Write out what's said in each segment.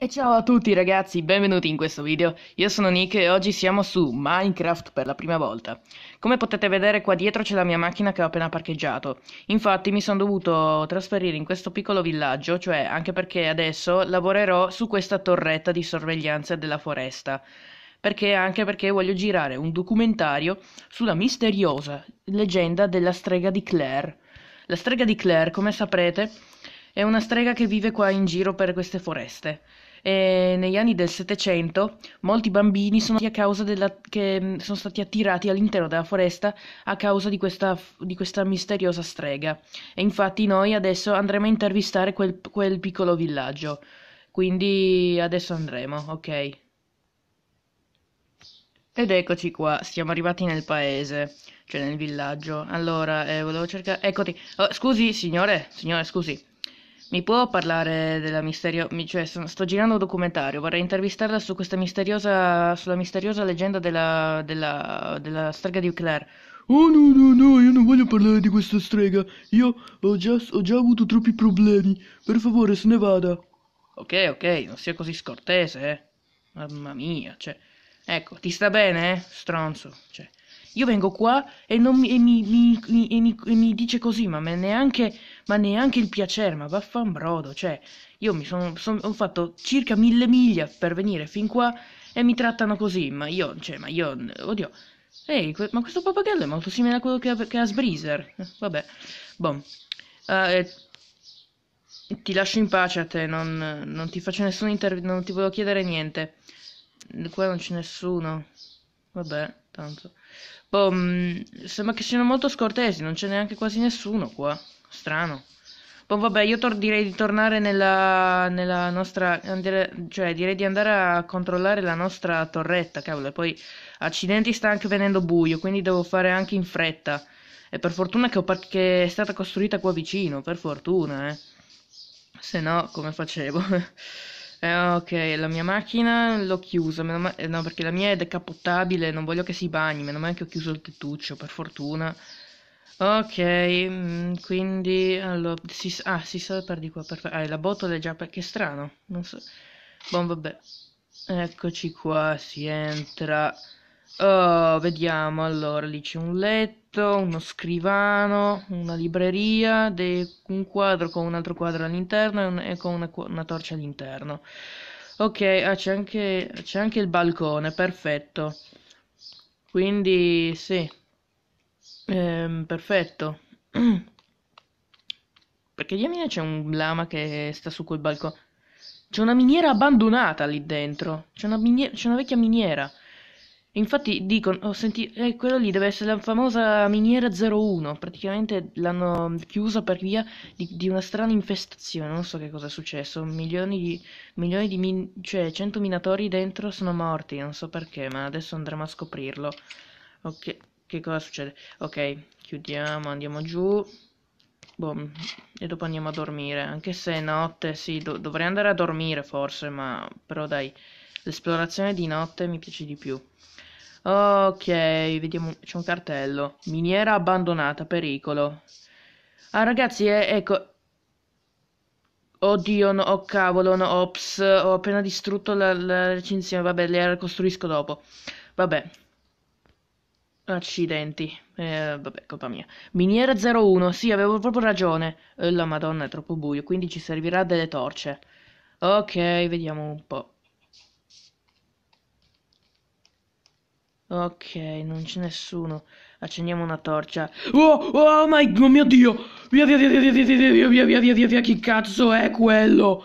E ciao a tutti ragazzi, benvenuti in questo video. Io sono Nick e oggi siamo su Minecraft per la prima volta. Come potete vedere qua dietro c'è la mia macchina che ho appena parcheggiato. Infatti mi sono dovuto trasferire in questo piccolo villaggio, cioè anche perché adesso lavorerò su questa torretta di sorveglianza della foresta. Perché anche perché voglio girare un documentario sulla misteriosa leggenda della strega di Claire. La strega di Claire, come saprete, è una strega che vive qua in giro per queste foreste e eh, negli anni del Settecento molti bambini sono, della, mm, sono stati attirati all'interno della foresta a causa di questa, di questa, misteriosa strega. E infatti noi adesso andremo a intervistare quel, quel piccolo villaggio. Quindi adesso andremo, ok? Ed eccoci qua, siamo arrivati nel paese, cioè nel villaggio. Allora, eh, volevo cercare... Eccoti. Oh, scusi, signore, signore, scusi. Mi può parlare della misteriosa... Cioè, sto girando un documentario, vorrei intervistarla su questa misteriosa... sulla misteriosa leggenda della... della... della strega di Claire. Oh no no no, io non voglio parlare di questa strega. Io ho già, ho già avuto troppi problemi. Per favore, se ne vada. Ok, ok, non sia così scortese, eh. Mamma mia, cioè... Ecco, ti sta bene, eh, stronzo? Cioè, io vengo qua e non mi, e mi, mi, mi, e mi, e mi dice così, ma me neanche ma neanche il piacere, ma vaffanbrodo, cioè io mi sono son, ho fatto circa mille miglia per venire fin qua e mi trattano così, ma io, cioè, ma io, oddio, ehi, que ma questo pappagallo è molto simile a quello che ha, che ha Sbreezer, eh, vabbè, boh, uh, eh, ti lascio in pace a te, non, non ti faccio nessun intervento, non ti voglio chiedere niente, qua non c'è nessuno, vabbè, tanto... Boh, mm, sembra che siano molto scortesi, non c'è neanche quasi nessuno qua strano. Poi vabbè, io tor- direi di tornare nella, nella nostra... Andare, cioè direi di andare a controllare la nostra torretta, cavolo. E poi, accidenti, sta anche venendo buio, quindi devo fare anche in fretta. E per fortuna che, par- che è stata costruita qua vicino, per fortuna, eh. Se no, come facevo? eh, ok, la mia macchina l'ho chiusa, ma- eh, no perché la mia è decapottabile, non voglio che si bagni, meno male che ho chiuso il tettuccio, per fortuna. Ok, mm, quindi allora, si, ah, si sa per di qua, perfetto. Ah, la botola è già perché è strano, non so. Bon, vabbè. Eccoci qua, si entra. Oh, vediamo, allora, lì c'è un letto, uno scrivano, una libreria, un quadro con un altro quadro all'interno e, un e, con una, una torcia all'interno. Ok, ah, c'è anche, anche il balcone, perfetto. Quindi, sì. Ehm, perfetto. Perché diamine c'è un lama che sta su quel balcone? C'è una miniera abbandonata lì dentro. C'è una, miniera, c'è una vecchia miniera. Infatti dicono, ho sentito, eh, quello lì deve essere la famosa miniera 01, praticamente l'hanno chiusa per via di, di, una strana infestazione, non so che cosa è successo, milioni di, milioni di min, cioè 100 minatori dentro sono morti, non so perché, ma adesso andremo a scoprirlo. Ok che cosa succede? Ok, chiudiamo, andiamo giù. Boom. Mm, e dopo andiamo a dormire. Anche se è notte, sì, do dovrei andare a dormire forse, ma... Però dai, l'esplorazione di notte mi piace di più. Ok, vediamo, c'è un cartello. Miniera abbandonata, pericolo. Ah, ragazzi, eh, ecco... Oddio, no, oh cavolo, no, ops, ho appena distrutto la, la recinzione, vabbè, le ricostruisco dopo. Vabbè, Accidenti. Eh, vabbè, colpa mia. Miniera 01, sì, avevo proprio ragione. Eh, la madonna, è troppo buio, quindi ci servirà delle torce. Ok, vediamo un po'. Ok, non c'è nessuno. Accendiamo una torcia. Oh, oh, my, oh mio Dio! Via, via, via, via, via, via, via, via, via, via, via, chi cazzo è quello?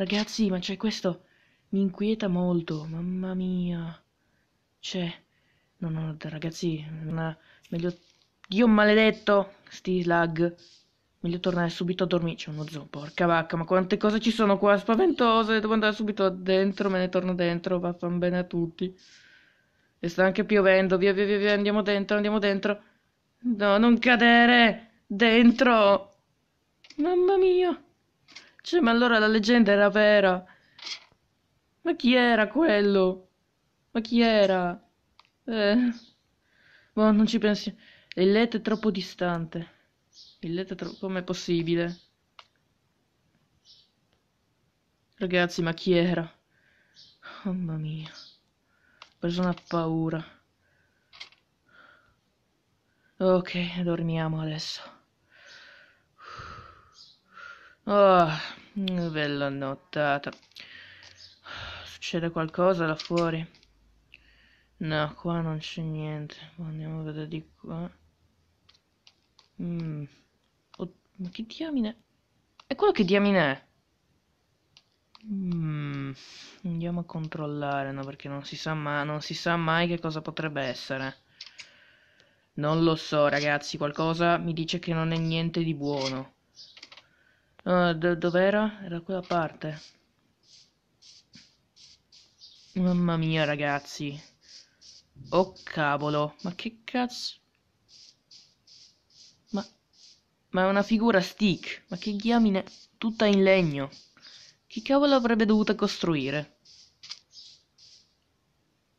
Ragazzi, ma c'è questo... Mi inquieta molto, mamma mia. C'è... No, no, ragazzi, una... meglio... Dio maledetto! Sti lag. Meglio tornare subito a dormire. C'è uno zoo, porca vacca, ma quante cose ci sono qua, spaventose. Devo andare subito dentro, me ne torno dentro, vaffan bene a tutti. E sta anche piovendo, via, via, via, via, andiamo dentro, andiamo dentro. No, non cadere! Dentro! Mamma mia! Cioè, ma allora la leggenda era vera. Ma chi era quello? Ma chi era? Eh. Boh, non ci pensi. Il letto è troppo distante. Il letto è troppo... Com'è possibile? Ragazzi, ma chi era? Oh, mamma mia. Ho preso una paura. Ok, dormiamo adesso. Oh, bella nottata. Succede qualcosa là fuori? No, qua non c'è niente. Andiamo a vedere di qua. Mm. Oh, ma che diamine? E quello che diamine è? Mm. Andiamo a controllare, no? Perché non si, sa non si sa mai che cosa potrebbe essere. Non lo so, ragazzi. Qualcosa mi dice che non è niente di buono. Uh, do, dov'era? Era quella parte. Mamma mia, ragazzi. Oh cavolo, ma che cazzo? Ma, ma è una figura stick, ma che diamine, tutta in legno. Chi cavolo avrebbe dovuto costruire?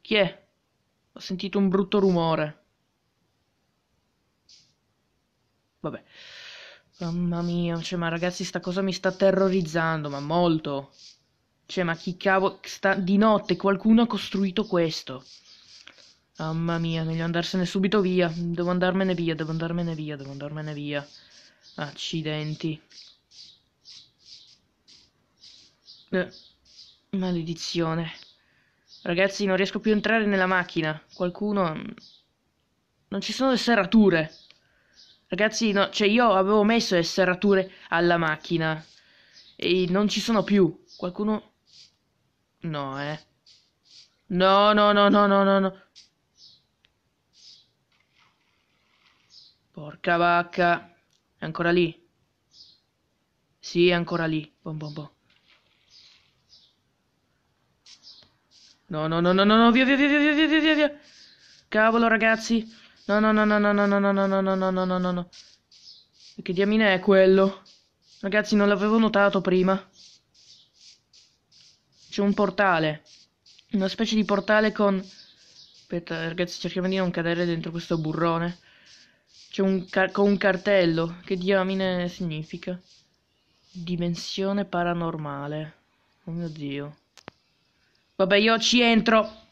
Chi è? Ho sentito un brutto rumore. Mamma mia, cioè, ma ragazzi, sta cosa mi sta terrorizzando, ma molto. Cioè, ma chi cavolo... Sta... Di notte qualcuno ha costruito questo. Mamma mia, meglio andarsene subito via. Devo andarmene via, devo andarmene via, devo andarmene via. Accidenti. Eh, maledizione. Ragazzi, non riesco più a entrare nella macchina. Qualcuno... Mm, non ci sono le serrature. Ragazzi, no, cioè io avevo messo le serrature alla macchina. E non ci sono più. Qualcuno... No, eh. No, no, no, no, no, no, no. Porca vacca. È ancora lì. Sì, è ancora lì. Bom, bom, bom. No, no, no, no, no, no, via, via, via, via, via, via, via. Cavolo, ragazzi. No, no, no, no, no, no, no, no, no, no, no, no, no, no, no. Che diamine è quello? Ragazzi, non l'avevo notato prima. C'è un portale. Una specie di portale con... Aspetta, ragazzi, cerchiamo di non cadere dentro questo burrone. C'è un, car un cartello. Che diamine significa? Dimensione paranormale. Oh mio Dio. Vabbè, io ci entro.